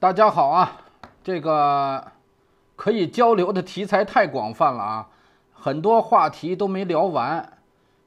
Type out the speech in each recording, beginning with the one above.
大家好啊，这个可以交流的题材太广泛了啊，很多话题都没聊完。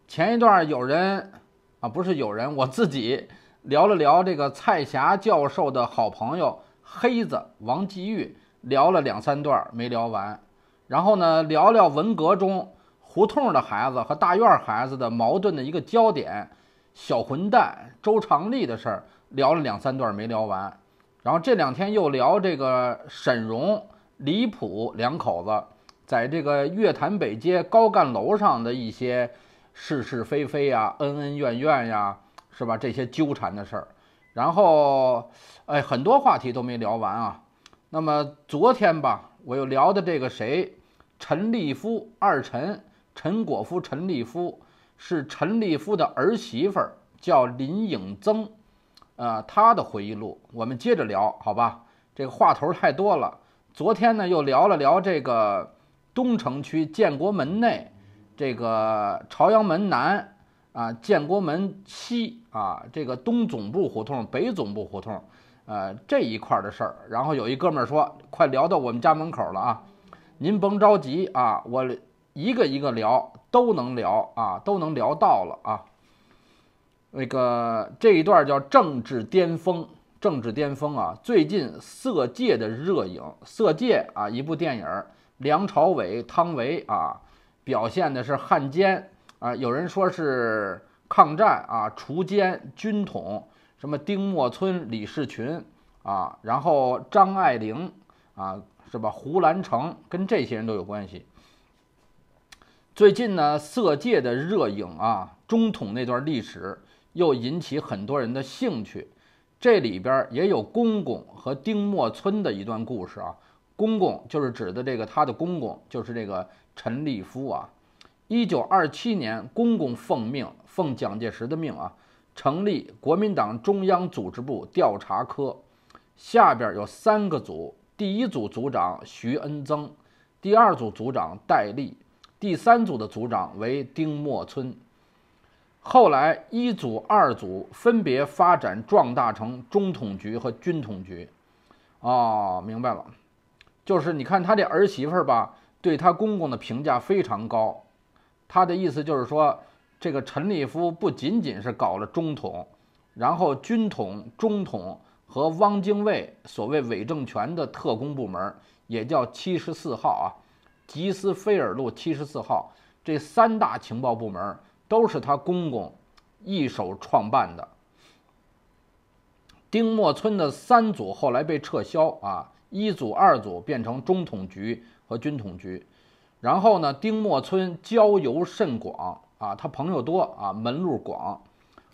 前一段有人啊，不是有人，我自己聊了聊这个蔡霞教授的好朋友黑子王继玉，聊了两三段没聊完。然后呢，聊聊文革中胡同的孩子和大院孩子的矛盾的一个焦点，小混蛋周长利的事儿，聊了两三段没聊完。然后这两天又聊这个沈荣、李普两口子，在这个月坛北街高干楼上的一些是是非非呀、恩恩怨怨呀，是吧？这些纠缠的事儿。然后，哎，很多话题都没聊完啊。那么昨天吧，我又聊的这个谁，陈立夫二陈，陈果夫、陈立夫是陈立夫的儿媳妇儿，叫林颖增。呃，他的回忆录，我们接着聊，好吧？这个话头太多了。昨天呢，又聊了聊这个东城区建国门内，这个朝阳门南，啊，建国门西，啊，这个东总部胡同、北总部胡同，呃，这一块的事儿。然后有一哥们儿说，快聊到我们家门口了啊！您甭着急啊，我一个一个聊，都能聊啊，都能聊到了啊。那个这一段叫政治巅峰，政治巅峰啊！最近《色戒》的热影，《色戒》啊，一部电影，梁朝伟、汤唯啊，表现的是汉奸啊，有人说是抗战啊，锄奸军统，什么丁默村、李士群啊，然后张爱玲啊，是吧？胡兰成跟这些人都有关系。最近呢，《色戒》的热影啊，中统那段历史。又引起很多人的兴趣，这里边也有公公和丁默村的一段故事啊。公公就是指的这个，他的公公就是这个陈立夫啊。一九二七年，公公奉命，奉蒋介石的命啊，成立国民党中央组织部调查科，下边有三个组，第一组组长徐恩曾，第二组组长戴笠，第三组的组长为丁默村。后来，一组、二组分别发展壮大成中统局和军统局。哦，明白了，就是你看他这儿媳妇儿吧，对他公公的评价非常高。他的意思就是说，这个陈立夫不仅仅是搞了中统，然后军统、中统和汪精卫所谓伪政权的特工部门，也叫七十四号啊，吉斯菲尔路七十四号这三大情报部门。都是他公公一手创办的。丁默村的三组后来被撤销啊，一组二组变成中统局和军统局。然后呢，丁默村交游甚广啊，他朋友多啊，门路广，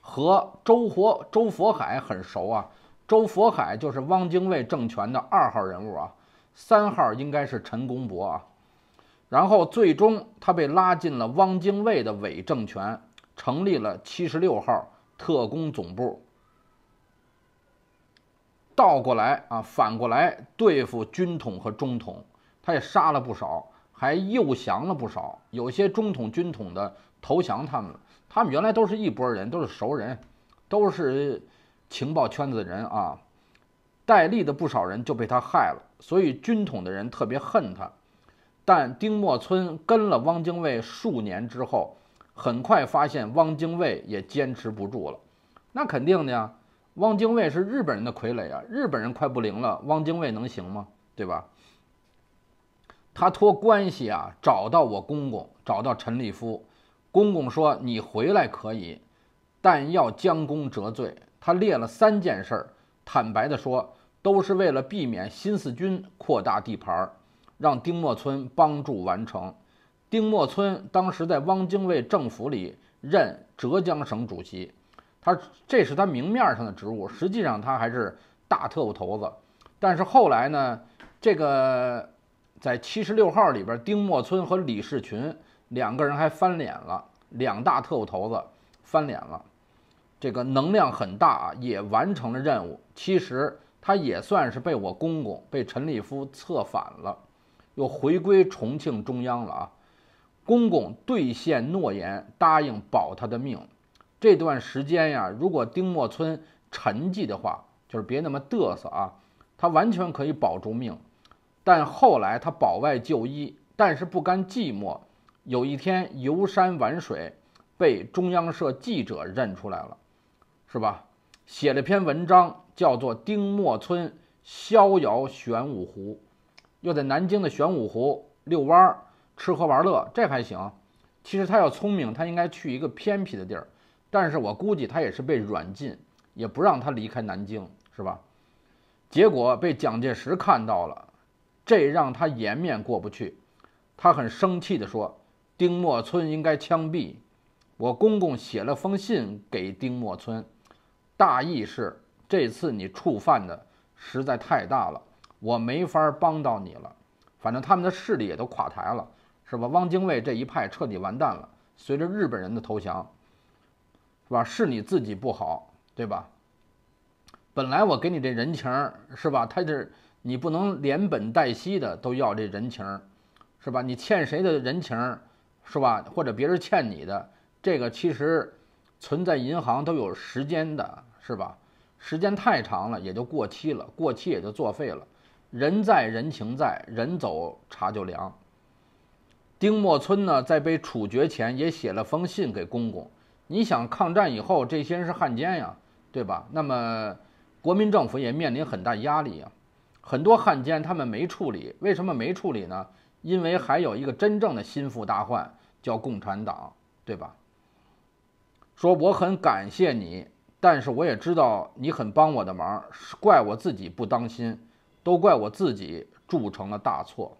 和周佛周佛海很熟啊。周佛海就是汪精卫政权的二号人物啊，三号应该是陈公博啊。然后最终，他被拉进了汪精卫的伪政权，成立了七十六号特工总部。倒过来啊，反过来对付军统和中统，他也杀了不少，还诱降了不少，有些中统、军统的投降他们了。他们原来都是一拨人，都是熟人，都是情报圈子的人啊。戴笠的不少人就被他害了，所以军统的人特别恨他。但丁默村跟了汪精卫数年之后，很快发现汪精卫也坚持不住了。那肯定的呀，汪精卫是日本人的傀儡啊，日本人快不灵了，汪精卫能行吗？对吧？他托关系啊，找到我公公，找到陈立夫。公公说：“你回来可以，但要将功折罪。”他列了三件事儿，坦白的说，都是为了避免新四军扩大地盘儿。让丁默村帮助完成。丁默村当时在汪精卫政府里任浙江省主席，他这是他明面上的职务，实际上他还是大特务头子。但是后来呢，这个在七十六号里边，丁默村和李士群两个人还翻脸了，两大特务头子翻脸了。这个能量很大啊，也完成了任务。其实他也算是被我公公被陈立夫策反了。又回归重庆中央了啊！公公兑现诺言，答应保他的命。这段时间呀，如果丁默村沉寂的话，就是别那么嘚瑟啊，他完全可以保住命。但后来他保外就医，但是不甘寂寞，有一天游山玩水，被中央社记者认出来了，是吧？写了篇文章，叫做《丁默村逍遥玄武湖》。又在南京的玄武湖遛弯儿、吃喝玩乐，这还行。其实他要聪明，他应该去一个偏僻的地儿。但是我估计他也是被软禁，也不让他离开南京，是吧？结果被蒋介石看到了，这让他颜面过不去。他很生气地说：“丁默村应该枪毙。”我公公写了封信给丁默村，大意是：这次你触犯的实在太大了。我没法帮到你了，反正他们的势力也都垮台了，是吧？汪精卫这一派彻底完蛋了。随着日本人的投降，是吧？是你自己不好，对吧？本来我给你这人情，是吧？他这你不能连本带息的都要这人情，是吧？你欠谁的人情，是吧？或者别人欠你的，这个其实存在银行都有时间的，是吧？时间太长了，也就过期了，过期也就作废了。人在人情在，人走茶就凉。丁默村呢，在被处决前也写了封信给公公。你想，抗战以后这些人是汉奸呀，对吧？那么，国民政府也面临很大压力呀。很多汉奸他们没处理，为什么没处理呢？因为还有一个真正的心腹大患叫共产党，对吧？说我很感谢你，但是我也知道你很帮我的忙，是怪我自己不当心。都怪我自己铸成了大错。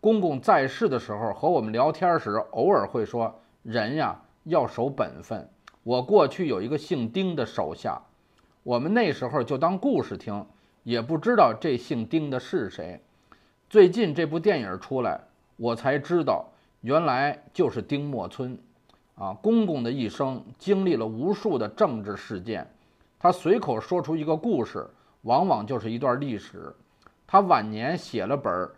公公在世的时候和我们聊天时，偶尔会说：“人呀，要守本分。”我过去有一个姓丁的手下，我们那时候就当故事听，也不知道这姓丁的是谁。最近这部电影出来，我才知道，原来就是丁默村。啊，公公的一生经历了无数的政治事件，他随口说出一个故事。往往就是一段历史。他晚年写了本《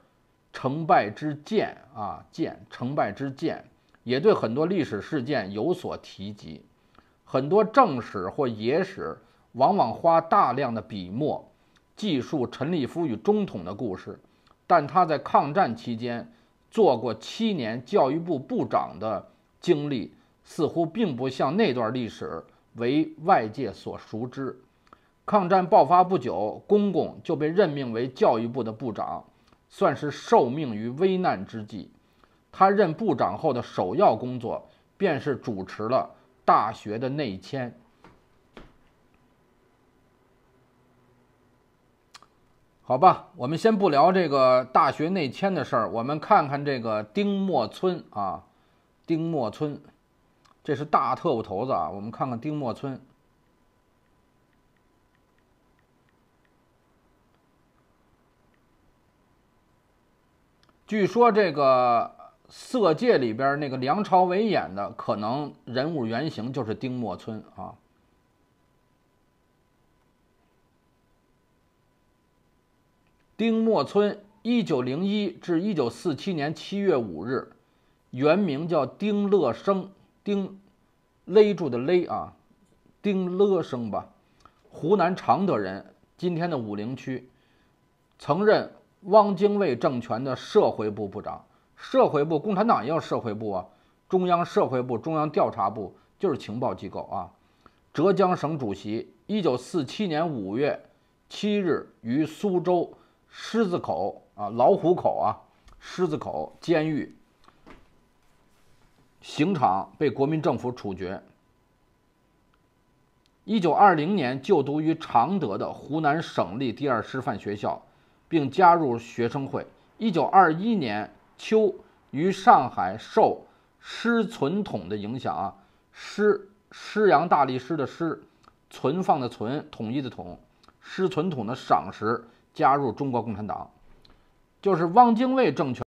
成败之鉴》啊，《鉴》《成败之鉴》也对很多历史事件有所提及。很多正史或野史往往花大量的笔墨记述陈立夫与中统的故事，但他在抗战期间做过七年教育部部长的经历，似乎并不像那段历史为外界所熟知。抗战爆发不久，公公就被任命为教育部的部长，算是受命于危难之际。他任部长后的首要工作，便是主持了大学的内迁。好吧，我们先不聊这个大学内迁的事儿，我们看看这个丁默村啊，丁默村，这是大特务头子啊，我们看看丁默村。据说这个《色戒》里边那个梁朝伟演的，可能人物原型就是丁默村啊。丁默村，一九零一至一九四七年七月五日，原名叫丁乐生，丁勒住的勒啊，丁乐生吧，湖南常德人，今天的武陵区，曾任。汪精卫政权的社会部部长，社会部共产党也有社会部啊，中央社会部、中央调查部就是情报机构啊。浙江省主席，一九四七年五月七日于苏州狮子口啊老虎口啊狮子口监狱刑场被国民政府处决。一九二零年就读于常德的湖南省立第二师范学校。并加入学生会。一九二一年秋，于上海受师存统的影响啊，师师洋大力师的师，存放的存，统一的统，师存统的赏识，加入中国共产党，就是汪精卫政权。